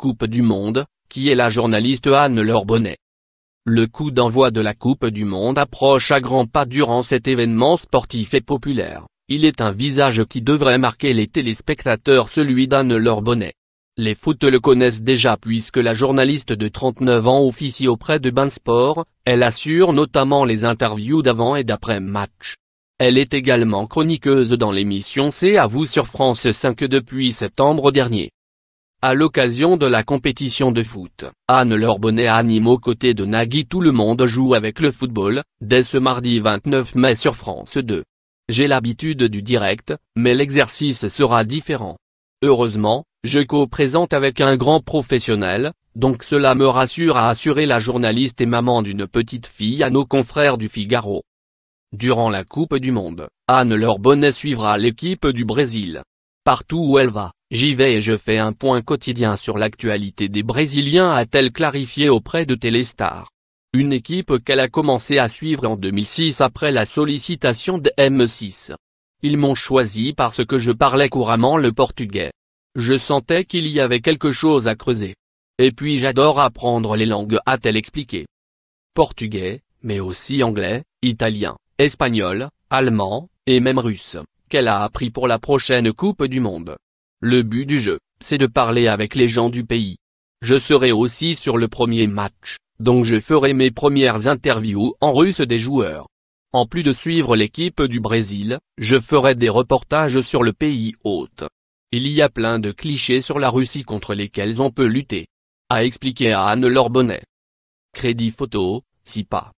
Coupe du Monde, qui est la journaliste Anne Lorbonnet. Le coup d'envoi de la Coupe du Monde approche à grands pas durant cet événement sportif et populaire. Il est un visage qui devrait marquer les téléspectateurs celui danne Lorbonnet. Les foot le connaissent déjà puisque la journaliste de 39 ans officie auprès de Bainsport, elle assure notamment les interviews d'avant et d'après match. Elle est également chroniqueuse dans l'émission C'est à vous sur France 5 depuis septembre dernier. À l'occasion de la compétition de foot, Anne Lorbonnet anime aux côtés de Nagui Tout le monde joue avec le football, dès ce mardi 29 mai sur France 2. J'ai l'habitude du direct, mais l'exercice sera différent. Heureusement, je co-présente avec un grand professionnel, donc cela me rassure à assurer la journaliste et maman d'une petite fille à nos confrères du Figaro. Durant la Coupe du Monde, Anne Lorbonnet suivra l'équipe du Brésil. Partout où elle va, J'y vais et je fais un point quotidien sur l'actualité des Brésiliens a-t-elle clarifié auprès de Télestar. Une équipe qu'elle a commencé à suivre en 2006 après la sollicitation de M6. Ils m'ont choisi parce que je parlais couramment le portugais. Je sentais qu'il y avait quelque chose à creuser. Et puis j'adore apprendre les langues a-t-elle expliqué. Portugais, mais aussi anglais, italien, espagnol, allemand, et même russe, qu'elle a appris pour la prochaine Coupe du Monde. Le but du jeu, c'est de parler avec les gens du pays. Je serai aussi sur le premier match, donc je ferai mes premières interviews en russe des joueurs. En plus de suivre l'équipe du Brésil, je ferai des reportages sur le pays hôte. Il y a plein de clichés sur la Russie contre lesquels on peut lutter. A expliqué à anne Lorbonnet. Crédit photo, SIPA.